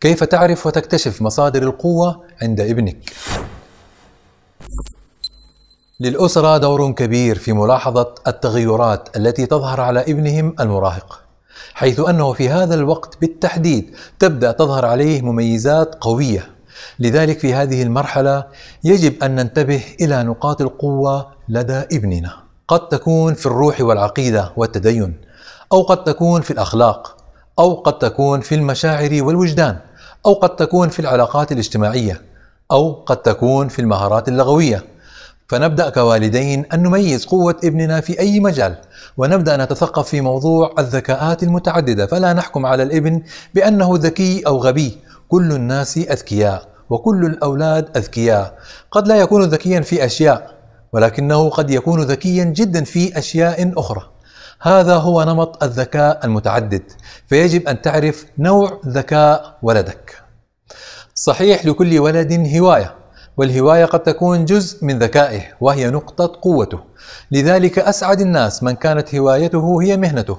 كيف تعرف وتكتشف مصادر القوة عند ابنك؟ للأسرة دور كبير في ملاحظة التغيرات التي تظهر على ابنهم المراهق، حيث أنه في هذا الوقت بالتحديد تبدأ تظهر عليه مميزات قوية، لذلك في هذه المرحلة يجب أن ننتبه إلى نقاط القوة لدى ابننا، قد تكون في الروح والعقيدة والتدين، أو قد تكون في الأخلاق، أو قد تكون في المشاعر والوجدان أو قد تكون في العلاقات الاجتماعية أو قد تكون في المهارات اللغوية فنبدأ كوالدين أن نميز قوة ابننا في أي مجال ونبدأ نتثقف في موضوع الذكاءات المتعددة فلا نحكم على الابن بأنه ذكي أو غبي كل الناس أذكياء وكل الأولاد أذكياء قد لا يكون ذكيا في أشياء ولكنه قد يكون ذكيا جدا في أشياء أخرى هذا هو نمط الذكاء المتعدد فيجب أن تعرف نوع ذكاء ولدك صحيح لكل ولد هواية والهواية قد تكون جزء من ذكائه وهي نقطة قوته لذلك أسعد الناس من كانت هوايته هي مهنته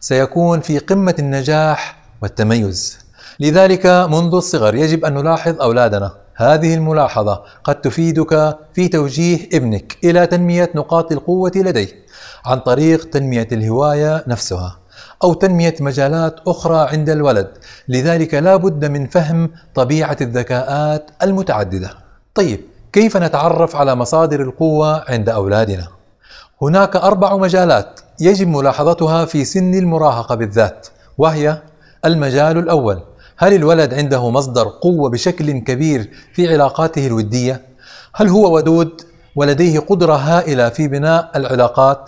سيكون في قمة النجاح والتميز لذلك منذ الصغر يجب أن نلاحظ أولادنا هذه الملاحظة قد تفيدك في توجيه ابنك إلى تنمية نقاط القوة لديه عن طريق تنمية الهواية نفسها أو تنمية مجالات أخرى عند الولد لذلك لا بد من فهم طبيعة الذكاءات المتعددة طيب كيف نتعرف على مصادر القوة عند أولادنا؟ هناك أربع مجالات يجب ملاحظتها في سن المراهقة بالذات وهي المجال الأول هل الولد عنده مصدر قوة بشكل كبير في علاقاته الودية؟ هل هو ودود ولديه قدرة هائلة في بناء العلاقات؟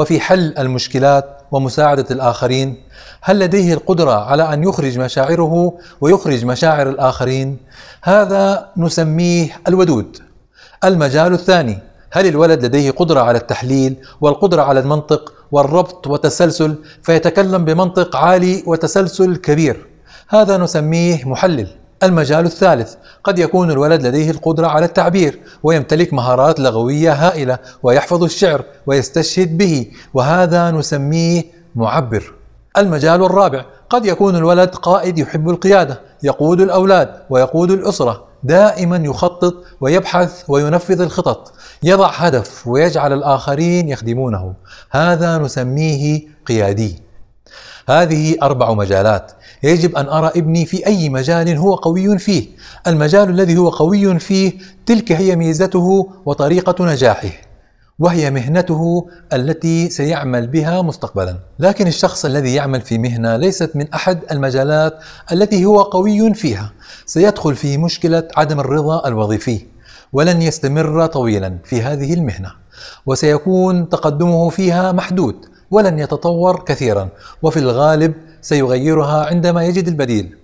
وفي حل المشكلات ومساعدة الآخرين؟ هل لديه القدرة على أن يخرج مشاعره ويخرج مشاعر الآخرين؟ هذا نسميه الودود. المجال الثاني هل الولد لديه قدرة على التحليل والقدرة على المنطق والربط والتسلسل فيتكلم بمنطق عالي وتسلسل كبير؟ هذا نسميه محلل. المجال الثالث قد يكون الولد لديه القدرة على التعبير ويمتلك مهارات لغوية هائلة ويحفظ الشعر ويستشهد به وهذا نسميه معبر المجال الرابع قد يكون الولد قائد يحب القيادة يقود الأولاد ويقود الأسرة دائما يخطط ويبحث وينفذ الخطط يضع هدف ويجعل الآخرين يخدمونه هذا نسميه قيادي هذه أربع مجالات يجب أن أرى ابني في أي مجال هو قوي فيه المجال الذي هو قوي فيه تلك هي ميزته وطريقة نجاحه وهي مهنته التي سيعمل بها مستقبلا لكن الشخص الذي يعمل في مهنة ليست من أحد المجالات التي هو قوي فيها سيدخل في مشكلة عدم الرضا الوظيفي ولن يستمر طويلا في هذه المهنة وسيكون تقدمه فيها محدود ولن يتطور كثيرا وفي الغالب سيغيرها عندما يجد البديل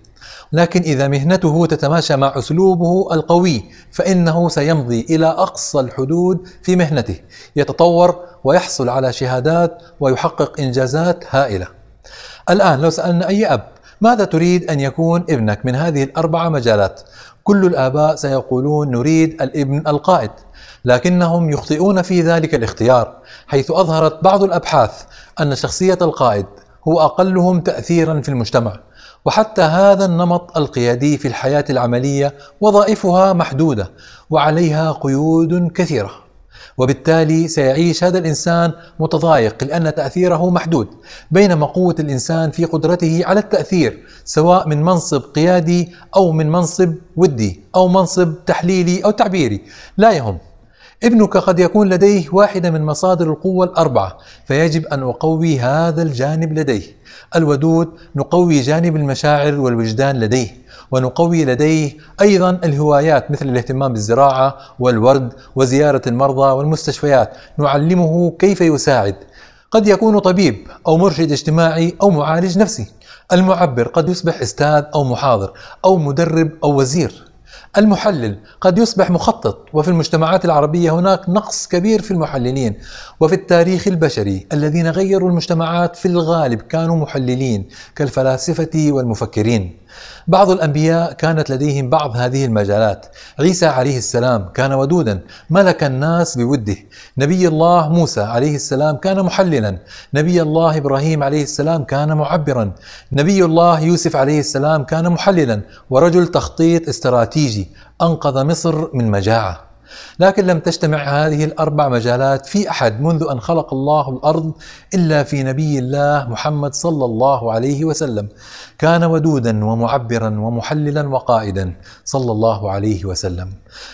لكن إذا مهنته تتماشى مع أسلوبه القوي فإنه سيمضي إلى أقصى الحدود في مهنته يتطور ويحصل على شهادات ويحقق إنجازات هائلة الآن لو سألنا أي أب ماذا تريد أن يكون ابنك من هذه الأربعة مجالات كل الآباء سيقولون نريد الابن القائد لكنهم يخطئون في ذلك الاختيار حيث أظهرت بعض الأبحاث أن شخصية القائد هو اقلهم تاثيرا في المجتمع وحتى هذا النمط القيادي في الحياه العمليه وظائفها محدوده وعليها قيود كثيره وبالتالي سيعيش هذا الانسان متضايق لان تاثيره محدود بينما قوه الانسان في قدرته على التاثير سواء من منصب قيادي او من منصب ودي او منصب تحليلي او تعبيري لا يهم ابنك قد يكون لديه واحدة من مصادر القوة الأربعة، فيجب أن أقوي هذا الجانب لديه. الودود نقوي جانب المشاعر والوجدان لديه، ونقوي لديه أيضا الهوايات مثل الاهتمام بالزراعة والورد وزيارة المرضى والمستشفيات، نعلمه كيف يساعد. قد يكون طبيب أو مرشد اجتماعي أو معالج نفسي. المعبر قد يصبح أستاذ أو محاضر أو مدرب أو وزير. المحلل قد يصبح مخطط وفي المجتمعات العربية هناك نقص كبير في المحللين وفي التاريخ البشري الذين غيروا المجتمعات في الغالب كانوا محللين كالفلاسفة والمفكرين بعض الأنبياء كانت لديهم بعض هذه المجالات عيسى عليه السلام كان ودودا ملك الناس بوده نبي الله موسى عليه السلام كان محللا نبي الله إبراهيم عليه السلام كان معبرا نبي الله يوسف عليه السلام كان محللا ورجل تخطيط استراتيجي أنقذ مصر من مجاعة لكن لم تجتمع هذه الاربع مجالات في احد منذ ان خلق الله الارض الا في نبي الله محمد صلى الله عليه وسلم كان ودودا ومعبرا ومحللا وقائدا صلى الله عليه وسلم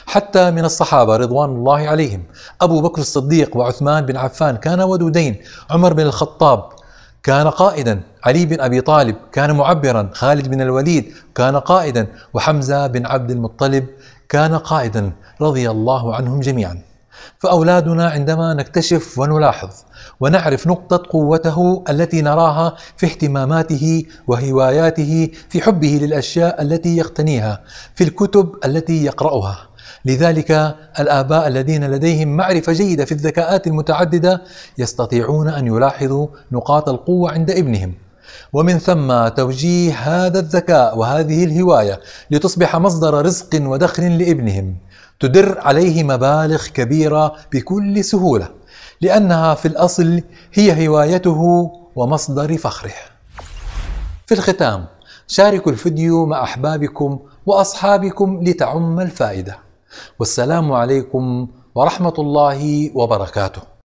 حتى من الصحابه رضوان الله عليهم ابو بكر الصديق وعثمان بن عفان كان ودودين عمر بن الخطاب كان قائدا علي بن ابي طالب كان معبرا خالد بن الوليد كان قائدا وحمزه بن عبد المطلب كان قائدا رضي الله عنهم جميعا فاولادنا عندما نكتشف ونلاحظ ونعرف نقطه قوته التي نراها في اهتماماته وهواياته في حبه للاشياء التي يقتنيها في الكتب التي يقراها لذلك الآباء الذين لديهم معرفة جيدة في الذكاءات المتعددة يستطيعون أن يلاحظوا نقاط القوة عند ابنهم ومن ثم توجيه هذا الذكاء وهذه الهوايه لتصبح مصدر رزق ودخل لابنهم تدر عليه مبالغ كبيره بكل سهوله لانها في الاصل هي هوايته ومصدر فخره في الختام شاركوا الفيديو مع احبابكم واصحابكم لتعم الفائده والسلام عليكم ورحمه الله وبركاته